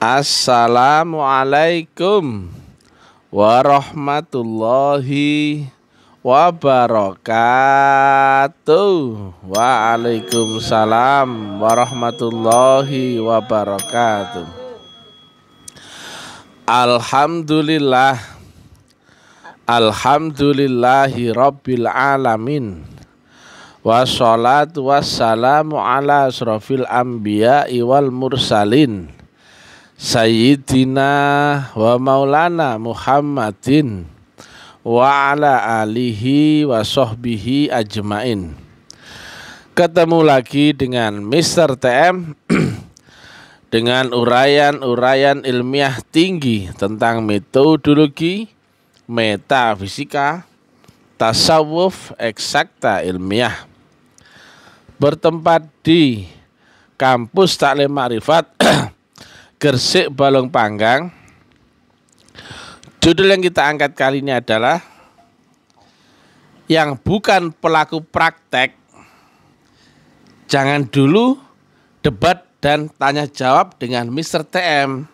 Assalamualaikum warahmatullahi wabarakatuh. Waalaikumsalam warahmatullahi wabarakatuh. Alhamdulillah. Alhamdulillahi rabbil alamin. Wassalatu wassalamu ala asrafil anbiya'i wal mursalin Sayyidina wa maulana Muhammadin wa ala alihi wa sahbihi ajmain Ketemu lagi dengan Mr. TM dengan urayan-urayan ilmiah tinggi tentang metodologi, metafisika, tasawuf eksakta ilmiah bertempat di kampus Taklim Ma'rifat Gersik Balong Panggang. Judul yang kita angkat kali ini adalah yang bukan pelaku praktek. Jangan dulu debat dan tanya jawab dengan Mr. TM.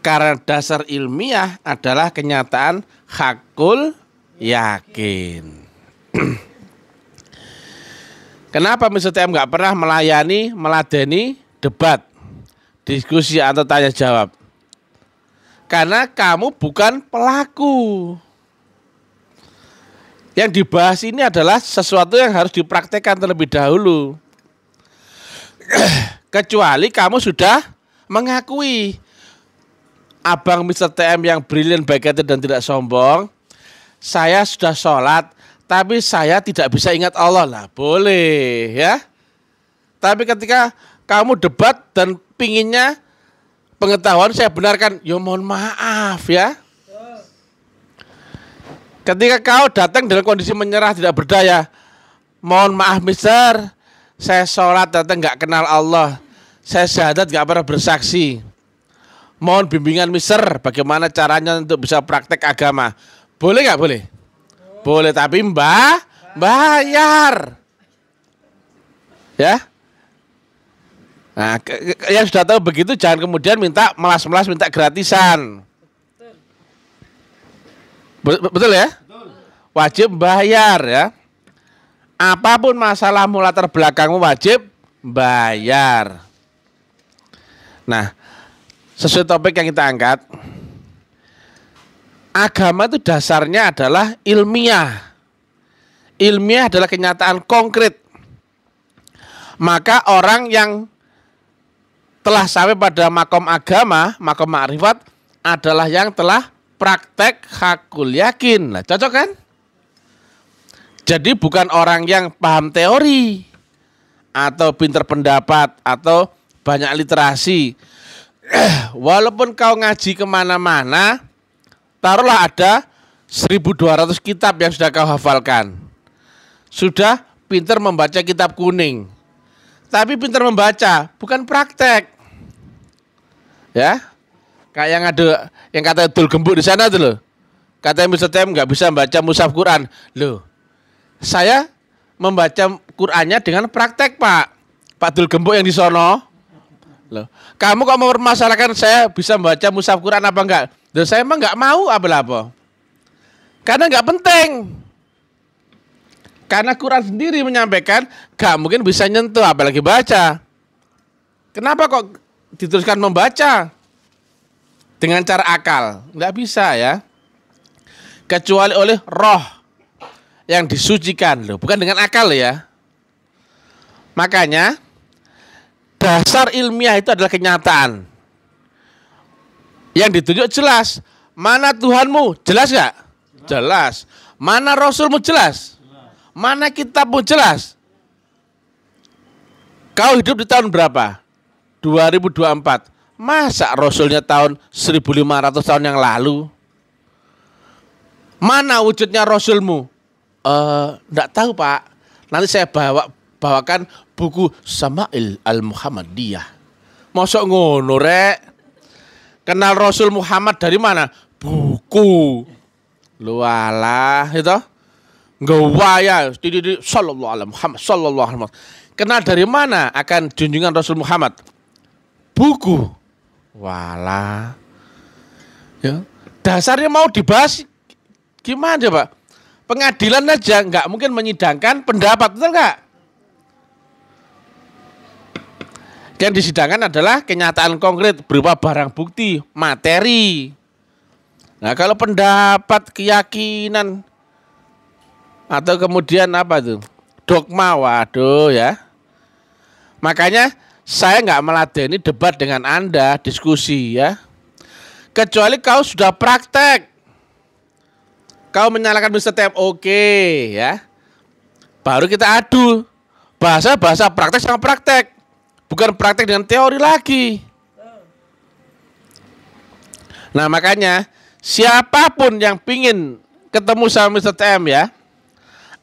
Karena dasar ilmiah adalah kenyataan hakul yakin. Kenapa Mr. TM nggak pernah melayani, meladeni debat? Diskusi atau tanya jawab. Karena kamu bukan pelaku. Yang dibahas ini adalah sesuatu yang harus dipraktekkan terlebih dahulu. Kecuali kamu sudah mengakui Abang Mr. TM yang brilian baik hati dan tidak sombong Saya sudah sholat Tapi saya tidak bisa ingat Allah lah Boleh ya Tapi ketika kamu debat dan pinginnya pengetahuan saya benarkan. Ya mohon maaf ya. Ketika kau datang dalam kondisi menyerah tidak berdaya, mohon maaf mister, saya sholat datang nggak kenal Allah, saya syahadat nggak pernah bersaksi. Mohon bimbingan mister, bagaimana caranya untuk bisa praktek agama? Boleh nggak boleh? Boleh tapi mbah bayar. Ya? Nah, yang sudah tahu begitu jangan kemudian minta melas-melas minta gratisan. Betul, betul ya? Betul. Wajib bayar ya. Apapun masalahmu latar belakangmu wajib bayar. Nah, sesuai topik yang kita angkat, agama itu dasarnya adalah ilmiah. Ilmiah adalah kenyataan konkret. Maka orang yang telah sampai pada makom agama, makom ma'rifat adalah yang telah praktek hakul yakin. Nah, cocok kan? Jadi bukan orang yang paham teori atau pinter pendapat atau banyak literasi. Walaupun kau ngaji kemana-mana, taruhlah ada 1200 kitab yang sudah kau hafalkan. Sudah pinter membaca kitab kuning. Tapi pinter membaca, bukan praktek. Ya. Kayak yang ada yang kata dul gembuk di sana tuh loh. Katanya Mr. Tem nggak bisa baca musaf Quran. Loh. Saya membaca Qurannya dengan praktek, Pak. Pak Dul Gembok yang di sono. Loh, kamu kok mau mempermasalahkan saya bisa membaca musaf Quran apa enggak? Loh, saya emang nggak mau apa-apa. Karena nggak penting. Karena Quran sendiri menyampaikan gak mungkin bisa nyentuh apalagi baca. Kenapa kok diteruskan membaca dengan cara akal. Nggak bisa ya. Kecuali oleh roh yang disucikan. Loh, bukan dengan akal ya. Makanya dasar ilmiah itu adalah kenyataan. Yang ditunjuk jelas. Mana Tuhanmu? Jelas ya Jelas. Mana Rasulmu? Jelas. Mana kitabmu? Jelas. Kau hidup di tahun berapa? 2024. Masa Rasulnya tahun 1500 tahun yang lalu? Mana wujudnya Rasulmu? Tidak eh, uh, tahu Pak. Nanti saya bawa bawakan buku Sama'il Al-Muhammadiyah. sok ngono rek. Kenal Rasul Muhammad dari mana? Buku. Lualah itu. Ya Gawaya. Sallallahu alaihi Muhammad. Sallallahu alaihi Muhammad. Kenal dari mana akan junjungan Rasul Muhammad? buku. Wala. Ya. Dasarnya mau dibahas gimana pak? Pengadilan aja nggak mungkin menyidangkan pendapat, betul nggak? Yang disidangkan adalah kenyataan konkret berupa barang bukti, materi. Nah, kalau pendapat, keyakinan, atau kemudian apa tuh? Dogma, waduh ya. Makanya saya nggak meladeni debat dengan Anda, diskusi ya. Kecuali kau sudah praktek. Kau menyalakan Mr. Tem, oke ya. Baru kita adu. Bahasa-bahasa praktek sama praktek. Bukan praktek dengan teori lagi. Nah makanya siapapun yang pingin ketemu sama Mr. TM ya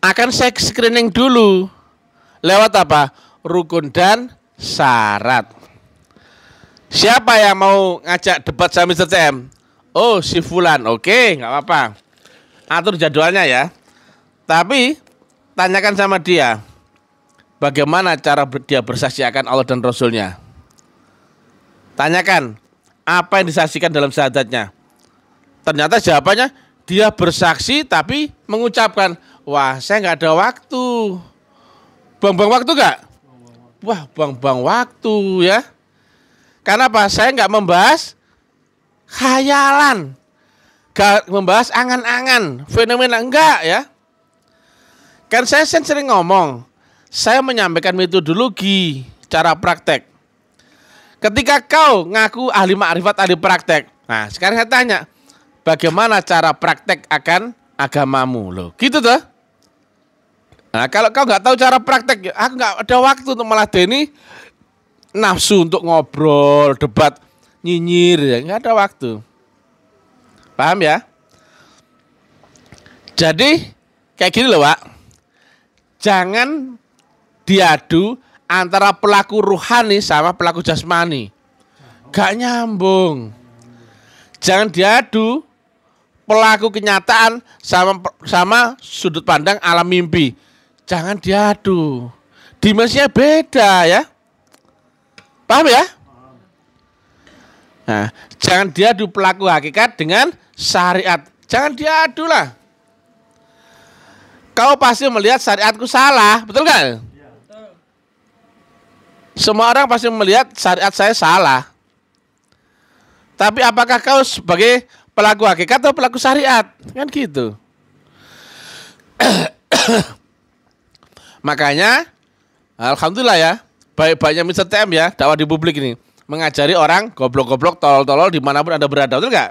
akan saya screening dulu lewat apa rukun dan syarat. Siapa yang mau ngajak debat sama Mr. CM? Oh, si Fulan. Oke, nggak apa-apa. Atur jadwalnya ya. Tapi tanyakan sama dia bagaimana cara dia bersaksi akan Allah dan Rasulnya. Tanyakan apa yang disaksikan dalam syahadatnya. Ternyata jawabannya dia bersaksi tapi mengucapkan, wah saya nggak ada waktu. Buang-buang waktu nggak? wah buang-buang waktu ya. Karena apa? Saya nggak membahas khayalan, nggak membahas angan-angan, fenomena enggak ya. Kan saya sering ngomong, saya menyampaikan metodologi, cara praktek. Ketika kau ngaku ahli makrifat, ahli praktek. Nah, sekarang saya tanya, bagaimana cara praktek akan agamamu? Loh, gitu tuh. Nah, kalau kau nggak tahu cara praktek, aku nggak ada waktu untuk meladeni nafsu untuk ngobrol, debat, nyinyir, ya nggak ada waktu. Paham ya? Jadi kayak gini loh, Pak. Jangan diadu antara pelaku ruhani sama pelaku jasmani. Gak nyambung. Jangan diadu pelaku kenyataan sama sama sudut pandang alam mimpi Jangan diadu. dimensinya beda ya. Paham ya? Nah, jangan diadu pelaku hakikat dengan syariat. Jangan diadu lah. Kau pasti melihat syariatku salah, betul kan? Semua orang pasti melihat syariat saya salah. Tapi apakah kau sebagai pelaku hakikat atau pelaku syariat? Kan gitu. Makanya alhamdulillah ya, baik-baiknya Mr. TM ya, dakwah di publik ini mengajari orang goblok-goblok tolol-tolol dimanapun ada berada betul nggak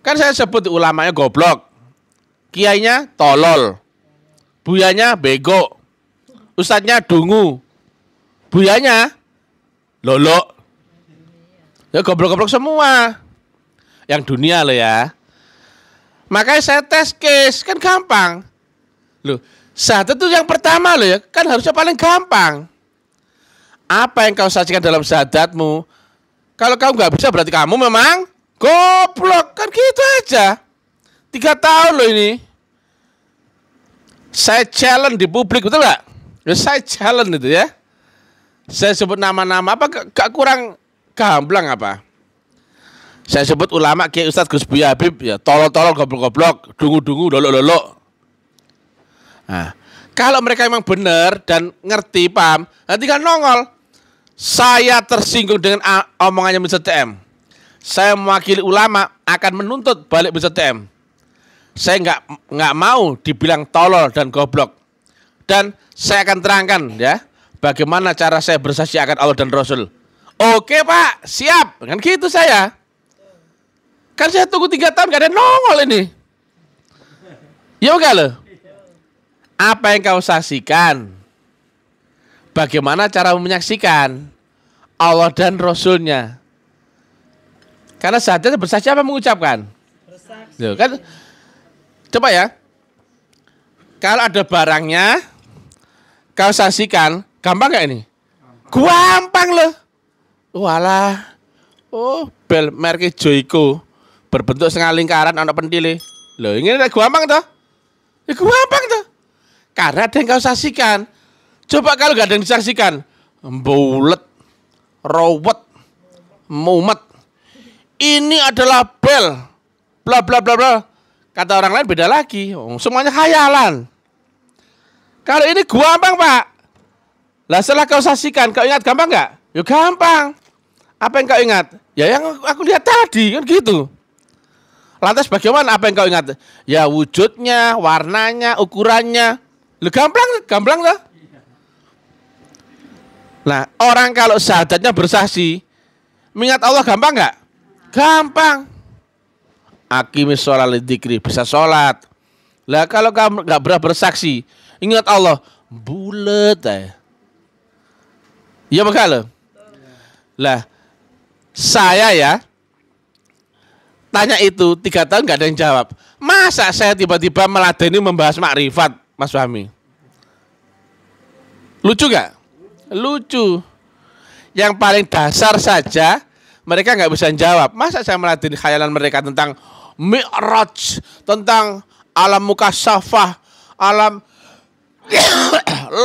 kan saya sebut ulamanya goblok kiainya tolol buyanya bego ustadznya dungu buyanya lolo ya goblok-goblok semua yang dunia loh ya makanya saya tes case kan gampang Loh, sahadat itu yang pertama loh ya, kan harusnya paling gampang. Apa yang kau sajikan dalam sahadatmu? Kalau kau nggak bisa berarti kamu memang goblok. Kan gitu aja. Tiga tahun loh ini. Saya challenge di publik, betul nggak? Ya, saya challenge itu ya. Saya sebut nama-nama apa gak kurang gamblang apa? Saya sebut ulama kayak Ustadz Gus Buya Habib ya, tolol-tolol goblok-goblok, dungu-dungu, lolok-lolok. Nah, kalau mereka memang benar dan ngerti paham, nanti kan nongol. Saya tersinggung dengan ah, omongannya Mr. TM. Saya mewakili ulama akan menuntut balik Mr. TM. Saya nggak nggak mau dibilang tolol dan goblok. Dan saya akan terangkan ya bagaimana cara saya bersaksi akan Allah dan Rasul. Oke pak, siap. Kan gitu saya. Kan saya tunggu tiga tahun gak ada nongol ini. Ya enggak loh. Apa yang kau saksikan? Bagaimana cara menyaksikan Allah dan Rasulnya? Karena itu bersaksi apa mengucapkan? Bersaksi. Loh, kan? Coba ya. Kalau ada barangnya, kau saksikan, gampang gak ini? Gampang loh. Walah. Oh, bel merek Joico berbentuk setengah lingkaran anak pendili. Loh, ini gampang toh? Ya gampang toh? Karena ada yang kau saksikan. Coba kalau nggak ada yang disaksikan, bulat, robot, mumet. Ini adalah bel, bla bla bla bla. Kata orang lain beda lagi. Oh, semuanya khayalan. Kalau ini gampang pak. Lah setelah kau saksikan, kau ingat gampang nggak? Ya gampang. Apa yang kau ingat? Ya yang aku lihat tadi kan gitu. Lantas bagaimana apa yang kau ingat? Ya wujudnya, warnanya, ukurannya. Lu gamblang, gamblang lah. Nah, orang kalau syahadatnya bersaksi, mengingat Allah gampang nggak? Gampang. Akimi sholat dikri, bisa sholat. Lah kalau kamu nggak berah bersaksi, ingat Allah, bulat eh. Iya bakal lo. Lah, saya ya, tanya itu tiga tahun nggak ada yang jawab. Masa saya tiba-tiba meladeni membahas makrifat? Mas Fahmi? Lucu gak? Lucu. Yang paling dasar saja mereka nggak bisa jawab. Masa saya melatih khayalan mereka tentang mi'raj, tentang alam muka safah, alam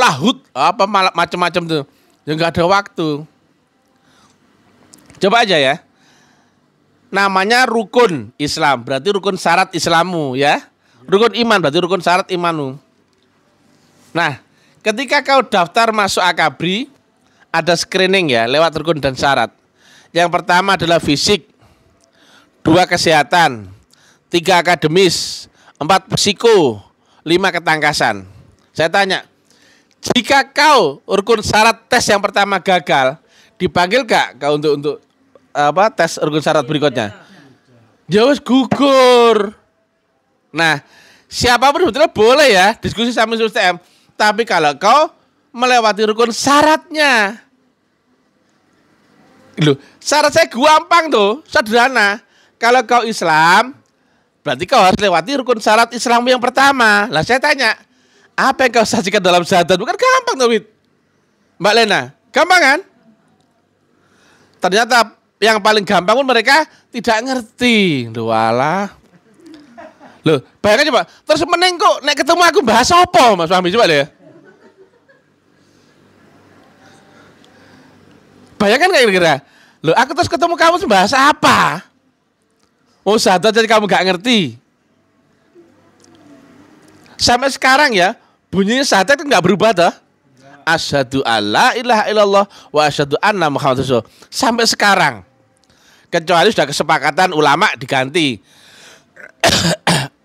lahut, apa macam-macam tuh. Ya nggak ada waktu. Coba aja ya. Namanya rukun Islam, berarti rukun syarat Islammu ya. Rukun iman berarti rukun syarat imanmu. Nah, ketika kau daftar masuk Akabri, ada screening ya lewat rukun dan syarat. Yang pertama adalah fisik, dua kesehatan, tiga akademis, empat psiko, lima ketangkasan. Saya tanya, jika kau rukun syarat tes yang pertama gagal, dipanggil gak kau untuk untuk apa tes rukun syarat berikutnya? Jauh ya gugur. Nah, siapapun sebetulnya boleh ya diskusi sama STM. Tapi kalau kau melewati rukun syaratnya. Loh, syarat saya gampang tuh, sederhana. Kalau kau Islam, berarti kau harus lewati rukun syarat Islam yang pertama. Lah saya tanya, apa yang kau sajikan dalam syahadat? Bukan gampang Wid. Mbak Lena, gampang kan? Ternyata yang paling gampang pun mereka tidak ngerti. Dualah, Loh, bayangkan coba, terus meneng kok nek ketemu aku bahas apa Mas Fahmi coba deh ya. Bayangkan kayak kira-kira. Loh, aku terus ketemu kamu bahas apa? Oh, satu jadi kamu gak ngerti. Sampai sekarang ya, bunyinya satu itu kan gak berubah tuh. Asyhadu alla ilaha illallah wa asyhadu anna Muhammad Rasul. Sampai sekarang. Kecuali sudah kesepakatan ulama diganti.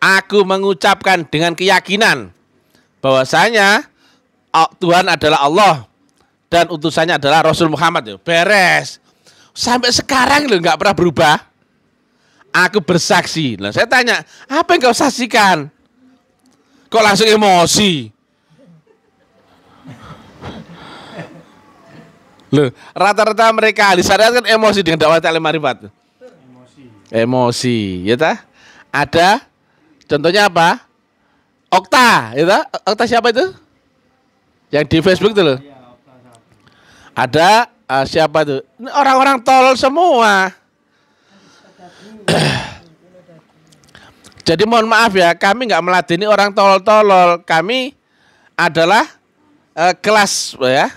Aku mengucapkan dengan keyakinan bahwasanya Tuhan adalah Allah dan utusannya adalah Rasul Muhammad. Beres. Sampai sekarang loh nggak pernah berubah. Aku bersaksi. Nah, saya tanya, apa yang kau saksikan? Kok langsung emosi? Loh, rata-rata mereka ahli syariat kan emosi dengan dakwah ta'lim marifat. Emosi. Emosi, ya ta? Ada Contohnya apa? Okta, itu? Okta siapa itu? Yang di Facebook itu loh. Iya, Ada uh, siapa itu? Orang-orang tolol semua. Jadi mohon maaf ya, kami nggak meladeni orang tolol-tolol. Kami adalah uh, kelas ya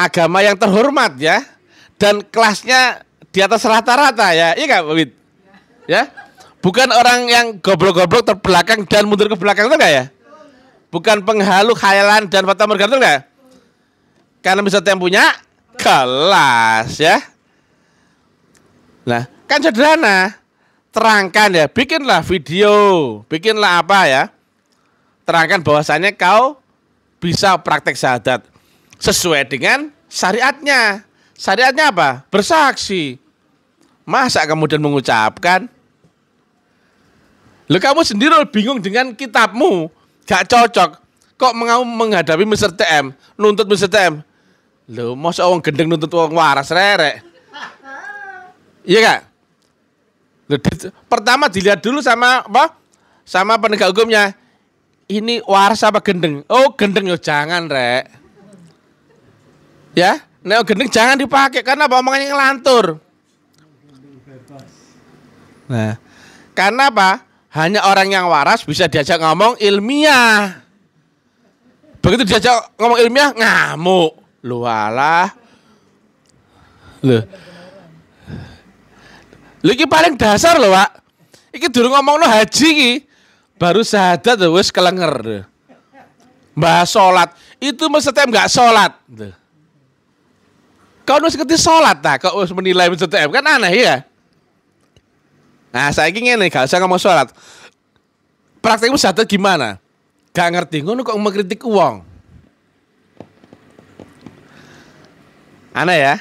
agama yang terhormat ya dan kelasnya di atas rata-rata ya. Iya nggak, Wid? Iya. Ya. Bukan orang yang goblok-goblok terbelakang dan mundur ke belakang itu enggak ya? Bukan penghalu khayalan dan fata morgana itu enggak Karena bisa punya kelas ya. Nah, kan sederhana. Terangkan ya, bikinlah video, bikinlah apa ya. Terangkan bahwasannya kau bisa praktek syahadat sesuai dengan syariatnya. Syariatnya apa? Bersaksi. Masa kemudian mengucapkan Lo kamu sendiri lo bingung dengan kitabmu, gak cocok. Kok mau menghadapi Mr. TM, nuntut Mr. TM? Lo masa orang gendeng nuntut orang waras rerek. Iya gak? Lo, pertama dilihat dulu sama apa? Sama penegak hukumnya. Ini waras apa gendeng? Oh gendeng yo jangan rek. Ya, neo gendeng jangan dipakai karena omongannya ngelantur. Nah, karena apa? Hanya orang yang waras bisa diajak ngomong ilmiah. Begitu diajak ngomong ilmiah ngamuk. Lualah. Loh. Lu. ini paling dasar loh, Pak. Iki dulu ngomong lo haji ini. Baru syahadat wis kelenger. Mbah sholat. Itu mesti nggak sholat. Kau harus ngerti sholat, tak? kau harus menilai mencetem kan aneh ya. Nah, saya ingin nih, kalau saya ngomong sholat, praktekmu satu gimana? Gak ngerti, ngono kok mengkritik uang. Aneh ya.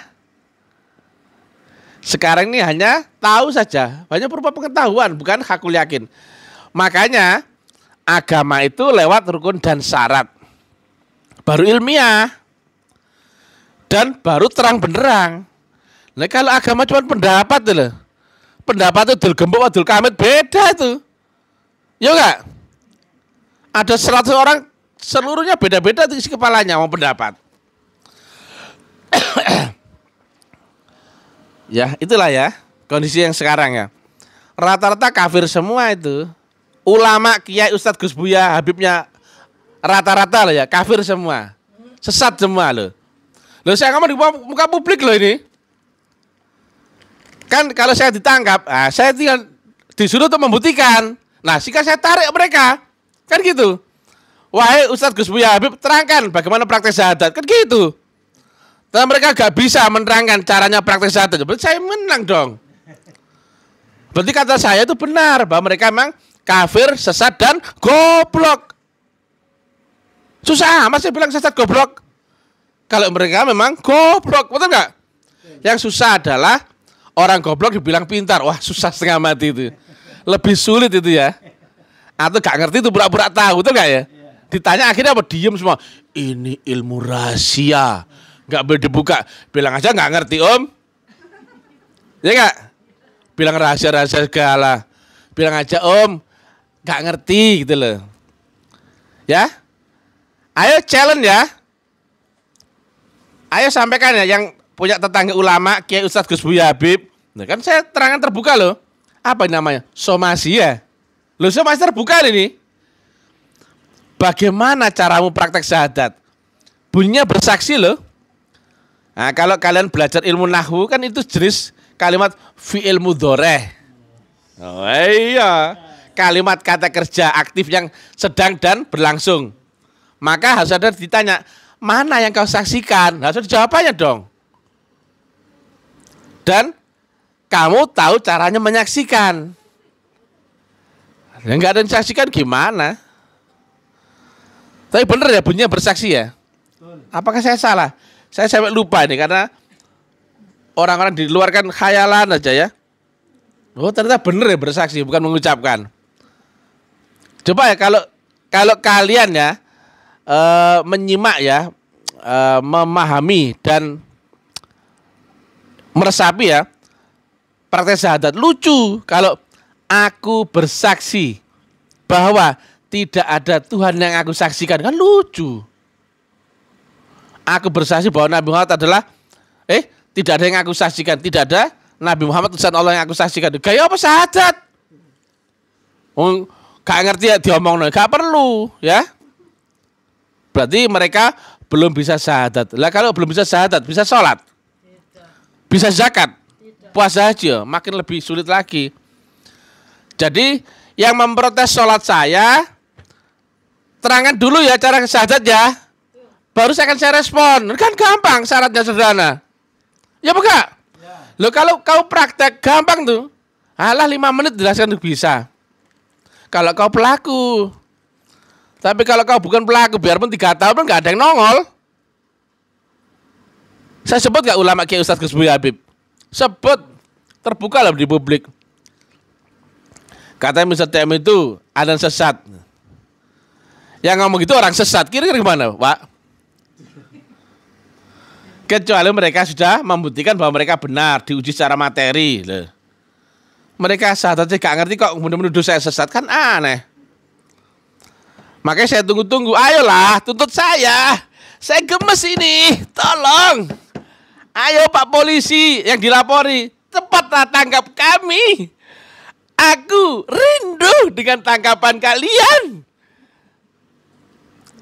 Sekarang ini hanya tahu saja, banyak berupa pengetahuan, bukan hakul yakin. Makanya agama itu lewat rukun dan syarat. Baru ilmiah dan baru terang benderang. Nah, kalau agama cuma pendapat loh pendapat itu Dul Gembok, Dul Kamit beda itu. Ya enggak? Ada 100 orang seluruhnya beda-beda itu isi kepalanya mau pendapat. ya, itulah ya kondisi yang sekarang ya. Rata-rata kafir semua itu. Ulama, kiai, ustadz Gus Buya, Habibnya rata-rata loh ya, kafir semua. Sesat semua loh. Loh saya ngomong di muka publik loh ini. Kan kalau saya ditangkap, nah, saya tinggal disuruh untuk membuktikan. Nah, jika saya tarik mereka, kan gitu. Wahai Ustadz Gus Buya Habib, terangkan bagaimana praktek syahadat. Kan gitu. Dan mereka gak bisa menerangkan caranya praktek syahadat. Berarti saya menang dong. Berarti kata saya itu benar bahwa mereka memang kafir, sesat dan goblok. Susah masih bilang sesat goblok. Kalau mereka memang goblok, betul nggak? Yang susah adalah Orang goblok dibilang pintar, wah susah setengah mati itu. Ya. Lebih sulit itu ya. Atau gak ngerti itu pura-pura tahu, tuh gak ya? Ditanya akhirnya apa? Diem semua. Ini ilmu rahasia. Gak boleh dibuka. Bilang aja gak ngerti om. Ya gak? Bilang rahasia-rahasia segala. Bilang aja om, gak ngerti gitu loh. Ya? Ayo challenge ya. Ayo sampaikan ya yang punya tetangga ulama Kiai Ustadz Gus Buya Habib Nah kan saya terangan terbuka loh. Apa namanya? Somasi ya. Loh somasi terbuka ini. Bagaimana caramu praktek syahadat? Bunyinya bersaksi loh. Nah, kalau kalian belajar ilmu nahu kan itu jenis kalimat fi ilmu doreh. Oh iya. Kalimat kata kerja aktif yang sedang dan berlangsung. Maka harus ada ditanya, mana yang kau saksikan? Harus jawabannya dong. Dan kamu tahu caranya menyaksikan. Ya, nggak ada yang saksikan gimana? Tapi bener ya bunyinya bersaksi ya. Apakah saya salah? Saya sampai lupa ini karena orang-orang di luar kan khayalan aja ya. Oh ternyata bener ya bersaksi bukan mengucapkan. Coba ya kalau kalau kalian ya e, menyimak ya e, memahami dan meresapi ya praktek syahadat lucu kalau aku bersaksi bahwa tidak ada Tuhan yang aku saksikan kan lucu. Aku bersaksi bahwa Nabi Muhammad adalah eh tidak ada yang aku saksikan, tidak ada Nabi Muhammad utusan Allah yang aku saksikan. Gaya apa syahadat? Oh, gak ngerti ya diomong gak perlu ya. Berarti mereka belum bisa syahadat. Lah kalau belum bisa syahadat, bisa sholat, bisa zakat, puasa aja makin lebih sulit lagi. Jadi yang memprotes sholat saya, terangkan dulu ya cara syahadat ya. Baru saya akan saya respon. Kan gampang syaratnya sederhana. Ya buka. Ya. Loh kalau kau praktek gampang tuh. Alah lima menit jelaskan tuh bisa. Kalau kau pelaku. Tapi kalau kau bukan pelaku, biarpun tiga tahun pun nggak ada yang nongol. Saya sebut gak ulama kayak Ustadz Gus Habib? sebut terbuka lah di publik. Katanya Mr. TM itu ada sesat. Yang ngomong gitu orang sesat. Kira-kira gimana, Pak? Kecuali mereka sudah membuktikan bahwa mereka benar, diuji secara materi. Mereka saat aja gak ngerti kok menuduh saya sesat. Kan aneh. Makanya saya tunggu-tunggu. Ayolah, tuntut saya. Saya gemes ini. Tolong. Ayo Pak Polisi yang dilapori, cepatlah tangkap kami. Aku rindu dengan tangkapan kalian.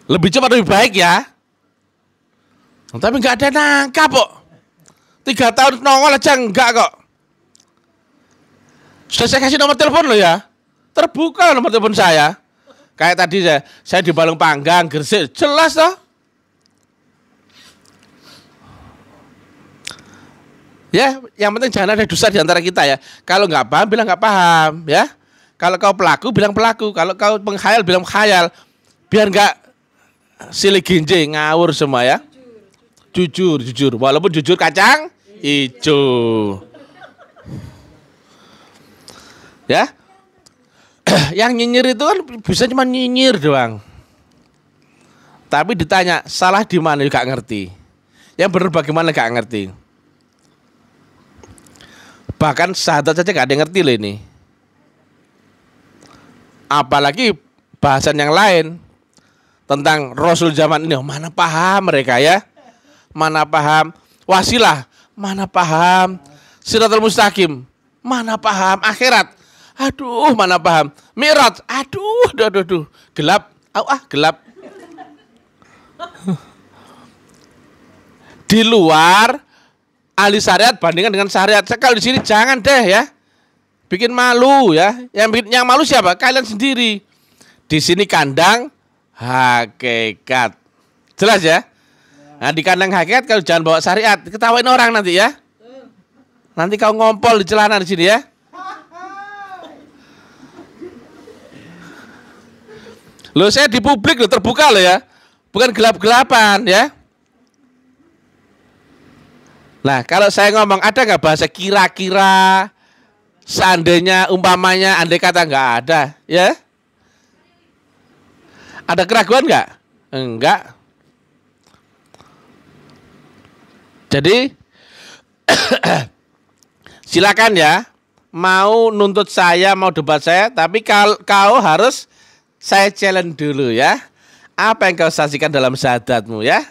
Lebih cepat lebih baik ya. Tapi nggak ada nangkap kok. Tiga tahun nongol aja nggak kok. Sudah saya kasih nomor telepon lo ya. Terbuka nomor telepon saya. Kayak tadi saya, saya di balung Panggang, gersik, Jelas toh. Ya, yang penting jangan ada dosa di antara kita ya. Kalau nggak paham, bilang nggak paham ya. Kalau kau pelaku, bilang pelaku. Kalau kau penghayal, bilang khayal. Biar nggak silih jeng, ngawur semua ya. Jujur, jujur. Walaupun jujur kacang hijau. Ya. yang nyinyir itu kan bisa cuma nyinyir doang. Tapi ditanya, salah di mana gak ngerti. Yang benar bagaimana gak ngerti. Bahkan sahabat saja nggak ada yang ngerti loh ini. Apalagi bahasan yang lain tentang Rasul zaman ini mana paham mereka ya mana paham wasilah mana paham siratul mustaqim mana paham akhirat aduh mana paham mirat aduh aduh aduh, aduh. gelap oh, ah gelap di luar ahli syariat bandingkan dengan syariat. sekali di sini jangan deh ya. Bikin malu ya. Yang bikin yang malu siapa? Kalian sendiri. Di sini kandang hakikat. Jelas ya? Nah, di kandang hakikat kalau jangan bawa syariat, ketawain orang nanti ya. Nanti kau ngompol di celana di sini ya. Loh saya di publik loh terbuka loh ya. Bukan gelap-gelapan ya. Nah, kalau saya ngomong ada nggak bahasa kira-kira seandainya umpamanya andai kata nggak ada, ya? Ada keraguan nggak? Enggak. Jadi silakan ya mau nuntut saya, mau debat saya, tapi kalau kau harus saya challenge dulu ya. Apa yang kau saksikan dalam sadatmu ya?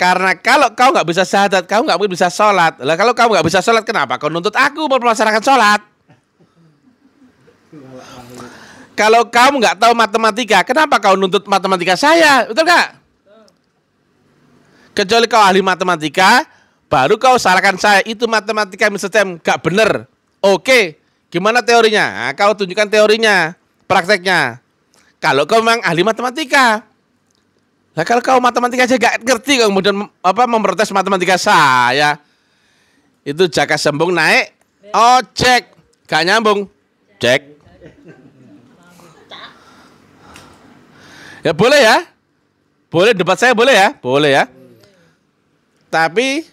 Karena kalau kau nggak bisa syahadat, kau nggak bisa sholat. Lah kalau kau nggak bisa sholat, kenapa kau nuntut aku mau melaksanakan sholat? kalau kamu nggak tahu matematika, kenapa kau nuntut matematika saya? Betul nggak? Kecuali kau ahli matematika, baru kau salahkan saya. Itu matematika sistem nggak benar. Oke, gimana teorinya? Nah, kau tunjukkan teorinya, prakteknya. Kalau kau memang ahli matematika, Nah kalau kau matematika aja gak ngerti kok kemudian apa memprotes matematika saya. Itu jaka sembung naik Oh cek. gak nyambung. Cek. Ya boleh ya. Boleh debat saya boleh ya? Boleh ya. Tapi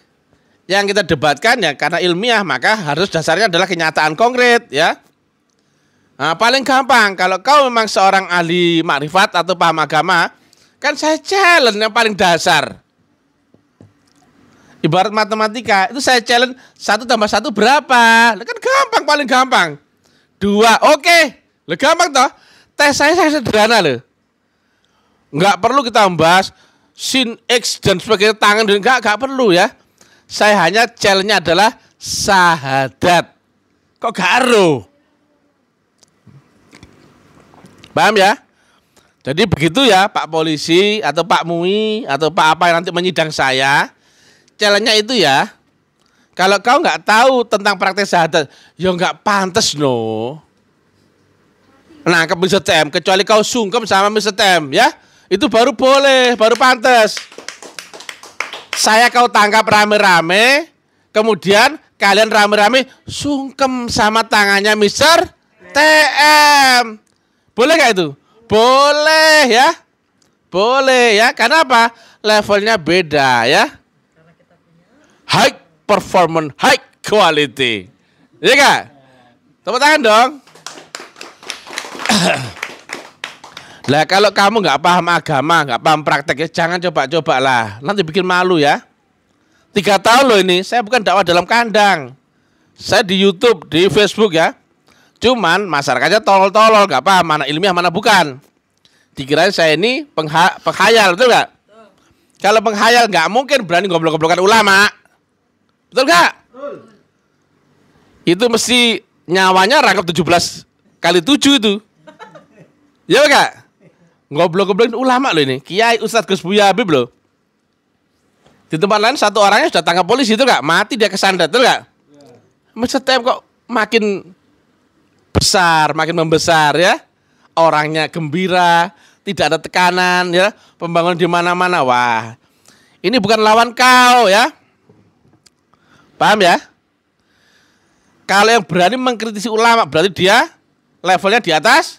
yang kita debatkan ya karena ilmiah maka harus dasarnya adalah kenyataan konkret ya. Nah, paling gampang kalau kau memang seorang ahli makrifat atau paham agama, Kan saya challenge yang paling dasar. Ibarat matematika, itu saya challenge satu tambah satu berapa? Kan gampang, paling gampang. Dua, oke. Okay. gampang toh. Tes saya, saya sederhana loh. Nggak perlu kita membahas sin X dan sebagainya, tangan, dan nggak, enggak perlu ya. Saya hanya challenge-nya adalah sahadat. Kok garo? Paham ya? Jadi begitu ya Pak Polisi atau Pak MUI atau Pak apa yang nanti menyidang saya. challenge itu ya. Kalau kau nggak tahu tentang praktek syahadat, ya nggak pantas no. Nah, ke Mr. TM, kecuali kau sungkem sama Mr. TM ya. Itu baru boleh, baru pantas. Saya kau tangkap rame-rame, kemudian kalian rame-rame sungkem sama tangannya Mr. TM. Boleh nggak itu? Boleh ya. Boleh ya. Karena apa? Levelnya beda ya. High performance, high quality. Iya enggak? Tepuk tangan dong. Lah kalau kamu nggak paham agama, nggak paham praktek ya, jangan coba-coba lah. Nanti bikin malu ya. Tiga tahun loh ini, saya bukan dakwah dalam kandang. Saya di YouTube, di Facebook ya. Cuman masyarakatnya tolol-tolol, gak paham mana ilmiah mana bukan. Dikirain saya ini pengha penghayal, betul gak? Kalau penghayal gak mungkin berani goblok-goblokan ulama. Betul gak? Itu mesti nyawanya rangkap 17 kali 7 itu. ya gak? Goblok-goblokin ulama loh ini. Kiai Ustadz Gus Buya Habib loh. Di tempat lain satu orangnya sudah tangkap polisi itu gak? Mati dia kesandat, betul gak? Ya. Setiap kok makin besar, makin membesar ya. Orangnya gembira, tidak ada tekanan ya, pembangunan di mana-mana. Wah. Ini bukan lawan kau ya. Paham ya? Kalau yang berani mengkritisi ulama berarti dia levelnya di atas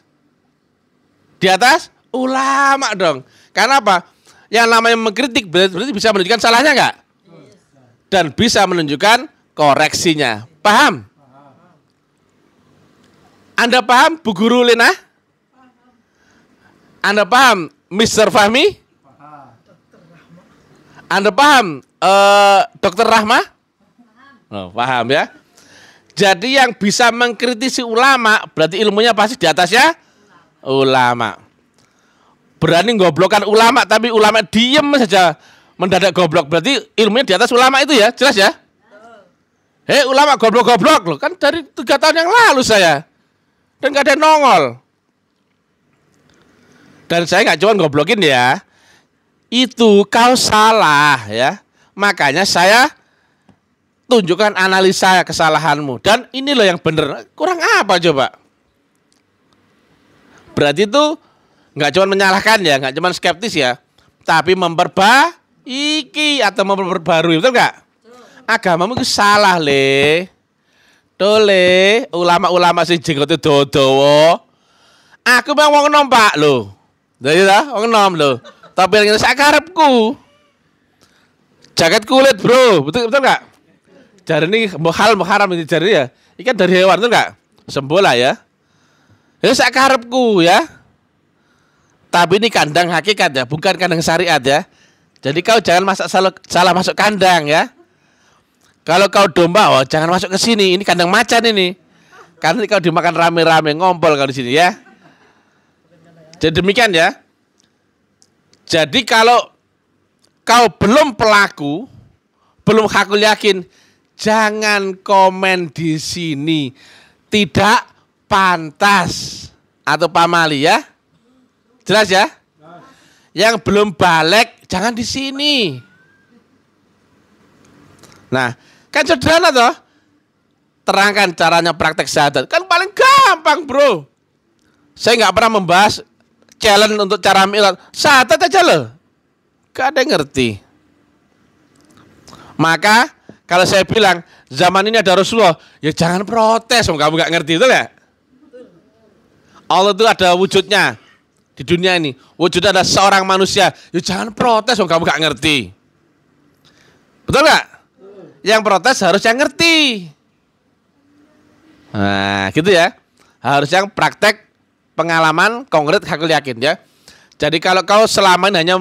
di atas ulama dong. Karena apa? Yang namanya mengkritik berarti bisa menunjukkan salahnya enggak? Iya. Dan bisa menunjukkan koreksinya. Paham? Anda paham Bu Guru Lena? Anda paham Mr. Fahmi? Anda paham uh, Dokter Rahma? Paham. Oh, paham ya. Jadi yang bisa mengkritisi ulama berarti ilmunya pasti di atas ya? ulama. Berani goblokan ulama tapi ulama diem saja mendadak goblok berarti ilmunya di atas ulama itu ya jelas ya? Hei ulama goblok-goblok loh kan dari tiga tahun yang lalu saya dan gak ada yang nongol. Dan saya nggak cuma goblokin ya, itu kau salah ya. Makanya saya tunjukkan analisa kesalahanmu dan ini loh yang benar. Kurang apa coba? Berarti itu nggak cuma menyalahkan ya, nggak cuma skeptis ya, tapi memperbaiki atau memperbarui, betul nggak? Agamamu itu salah, leh. Dole, ulama-ulama sing jenggote dodowo. Aku bang wong enom, Pak, lho. Dadi iya ta, wong enom lho. Tapi ngene sak karepku. Jaket kulit, Bro. Betul betul enggak? Jari ini hal haram ini jari ya. Ikan dari hewan tuh enggak? Sembola ya. Ya sak karepku ya. Tapi ini kandang hakikat ya, bukan kandang syariat ya. Jadi kau jangan masak salah masuk kandang ya. Kalau kau domba, oh jangan masuk ke sini. Ini kandang macan ini. Karena kau dimakan rame-rame ngompol kalau di sini ya. Jadi demikian ya. Jadi kalau kau belum pelaku, belum hakul yakin, jangan komen di sini. Tidak pantas atau pamali ya. Jelas ya? Yang belum balik jangan di sini. Nah, Kan sederhana toh? Terangkan caranya praktek syahadat. Kan paling gampang, Bro. Saya nggak pernah membahas challenge untuk cara milat. Syahadat aja loh. Gak ada yang ngerti. Maka kalau saya bilang zaman ini ada Rasulullah, ya jangan protes, om kamu nggak ngerti itu ya. Allah itu ada wujudnya di dunia ini. Wujudnya ada seorang manusia. Ya jangan protes, om kamu nggak ngerti. Betul nggak? yang protes harus yang ngerti. Nah, gitu ya. Harus yang praktek pengalaman konkret aku yakin ya. Jadi kalau kau selama ini hanya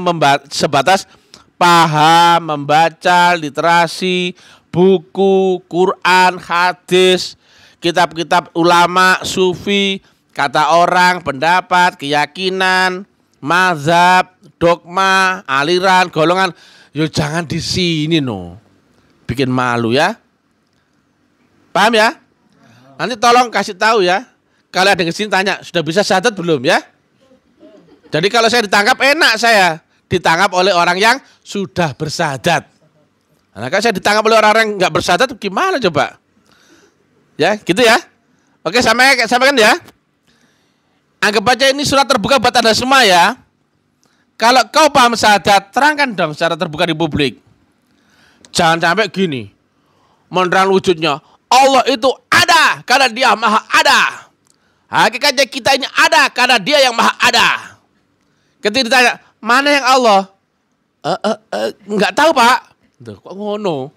sebatas paham, membaca, literasi, buku, Quran, hadis, kitab-kitab ulama, sufi, kata orang, pendapat, keyakinan, mazhab, dogma, aliran, golongan, yo jangan di sini no bikin malu ya. Paham ya? Nanti tolong kasih tahu ya. Kalau ada yang kesini tanya, sudah bisa syahadat belum ya? Jadi kalau saya ditangkap enak saya. Ditangkap oleh orang yang sudah bersadat. Nah, kalau saya ditangkap oleh orang, -orang yang nggak bersadat gimana coba? Ya, gitu ya. Oke, sampai kan ya. Anggap aja ini surat terbuka buat Anda semua ya. Kalau kau paham sadat, terangkan dong secara terbuka di publik. Jangan sampai gini. Menerang wujudnya. Allah itu ada karena dia maha ada. Hakikatnya kita ini ada karena dia yang maha ada. Ketika ditanya, mana yang Allah? Eh, eh, eh nggak tahu pak. Duh, kok ngono?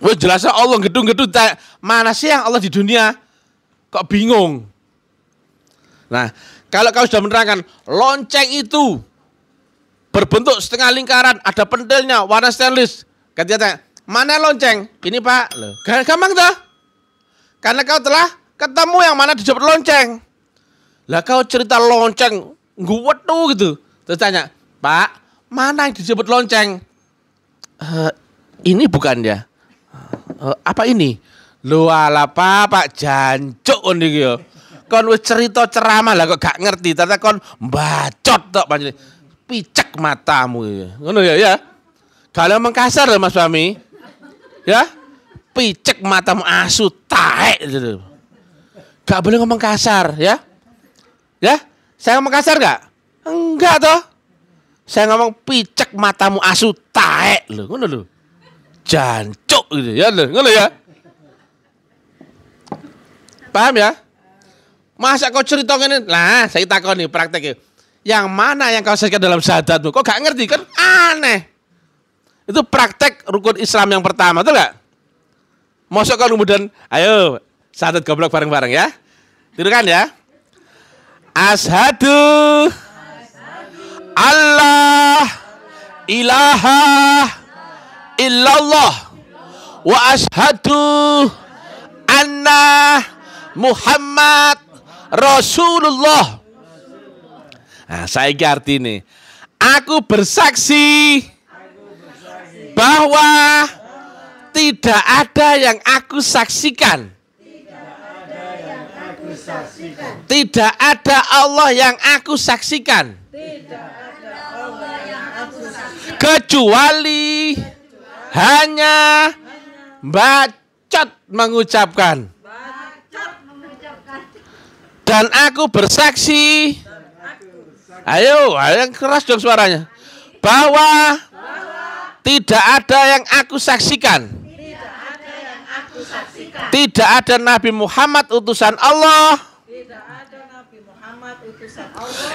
Wah jelasnya Allah gedung-gedung tanya, mana sih yang Allah di dunia? Kok bingung? Nah, kalau kau sudah menerangkan lonceng itu berbentuk setengah lingkaran, ada pentilnya, warna stainless. katanya tanya, mana lonceng? Ini pak, Loh. gampang dah. Karena kau telah ketemu yang mana disebut lonceng. Lah kau cerita lonceng, gue tuh gitu. Terus tanya, pak, mana yang disebut lonceng? Uh, ini bukan ya. Uh, apa ini? Lu ala pak jancuk ini yo. Kon cerita ceramah lah kok gak ngerti. Ternyata kon bacot tok panjang picek matamu ngono ya ya kalau emang kasar loh mas Fahmi ya picek matamu asu taek gitu gak boleh ngomong kasar ya ya saya ngomong kasar gak enggak toh saya ngomong picek matamu asu taek loh ngono loh Jancok gitu ya loh ngono ya paham ya masa kau cerita ini lah saya takon nih prakteknya. Yang mana yang kau saksikan dalam syahadatmu? Kok gak ngerti kan? Aneh. Itu praktek rukun Islam yang pertama, tuh gak? Masuk kalau kemudian, ayo syahadat goblok bareng-bareng ya. Tidur kan ya? Ashadu Allah ilaha illallah wa ashadu anna Muhammad Rasulullah Nah, saya arti ini. Aku bersaksi, aku bersaksi bahwa, bahwa tidak ada yang aku saksikan. Tidak ada Allah yang aku saksikan. Kecuali hanya bacot mengucapkan. Dan aku bersaksi Ayo, yang keras dong suaranya. Bahwa, tidak ada yang aku saksikan. Tidak ada yang aku saksikan. Tidak ada Nabi Muhammad utusan Allah.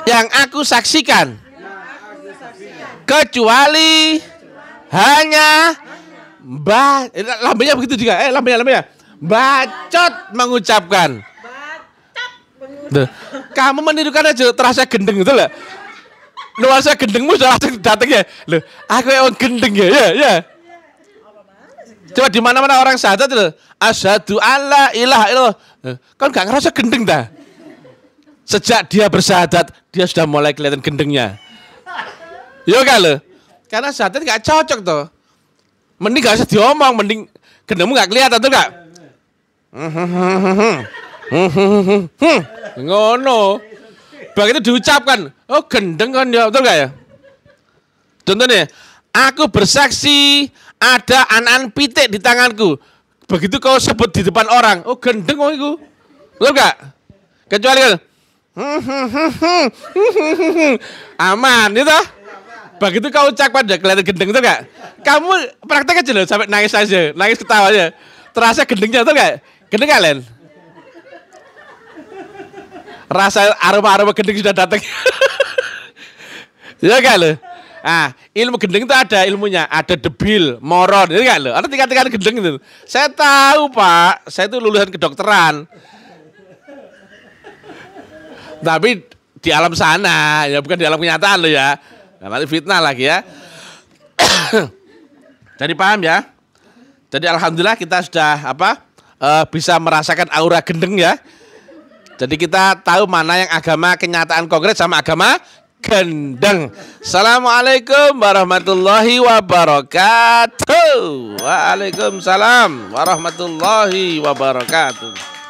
Yang aku saksikan. Kecuali, hanya, mbak Ba, eh, begitu juga. Eh, lambenya lambenya Bacot mengucapkan. Tuh. Kamu menirukan aja terasa gendeng itu lah. saya gendengmu sudah langsung datang ya. Loh, aku yang gendeng ya, ya, ya. Coba di mana mana orang syahadat itu. Asyhadu alla ilaha illallah. Kan gak ngerasa gendeng dah. Sejak dia bersyahadat, dia sudah mulai kelihatan gendengnya. Yo iya kalau Karena syahadat gak cocok tuh. Mending gak usah diomong, mending gendengmu gak kelihatan tuh gak. Ngono. Begitu diucapkan, oh gendeng kan ya, betul gak ya? contoh nih aku bersaksi ada anan pitik di tanganku. Begitu kau sebut di depan orang, oh gendeng kok itu. Betul gak? Kecuali kan, aman toh gitu. Begitu kau ucapkan ya kelihatan gendeng itu gak? Kamu praktek aja loh sampai nangis aja, nangis ketawa aja. Terasa gendengnya itu gak? Gendeng kalian? rasa aroma-aroma gending sudah datang. ya kan lo? Ah, ilmu gending itu ada ilmunya, ada debil, moron, ya kan lo? Ada tingkat-tingkat gending itu. Saya tahu, Pak. Saya itu lulusan kedokteran. Tapi di alam sana, ya bukan di alam kenyataan loh ya. Nah, nanti fitnah lagi ya. Jadi paham ya? Jadi alhamdulillah kita sudah apa? Uh, bisa merasakan aura gendeng ya. Jadi kita tahu mana yang agama kenyataan konkret sama agama gendeng. Assalamualaikum warahmatullahi wabarakatuh. Waalaikumsalam warahmatullahi wabarakatuh.